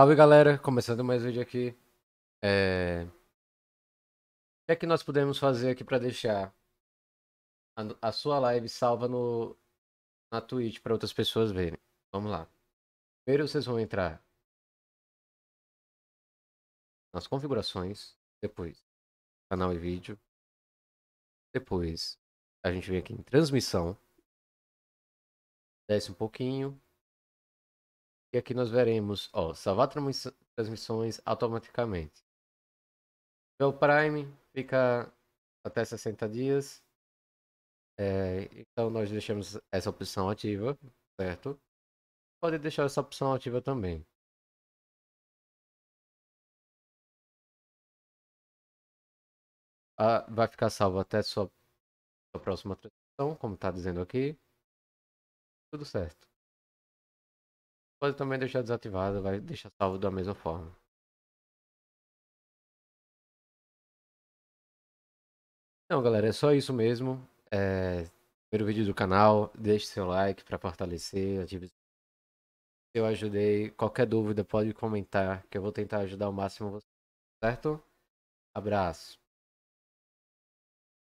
Salve galera, começando mais um vídeo aqui. É... O que é que nós podemos fazer aqui para deixar a, a, sua live salva no na Twitch para outras pessoas verem? Vamos lá. Primeiro vocês vão entrar nas configurações, depois canal e vídeo, depois a gente vem aqui em transmissão, desce um pouquinho, e aqui nós veremos, ó, salvar transmissões automaticamente. Pelo Prime fica até 60 dias. É, então nós deixamos essa opção ativa, certo? Pode deixar essa opção ativa também. Ah, vai ficar salvo até sua, sua próxima transmissão, como está dizendo aqui. Tudo certo. Pode também deixar desativado, vai deixar salvo da mesma forma. Então, galera, é só isso mesmo. É... Primeiro vídeo do canal, deixe seu like para fortalecer, ative se eu ajudei, qualquer dúvida pode comentar, que eu vou tentar ajudar o máximo você, certo? Abraço.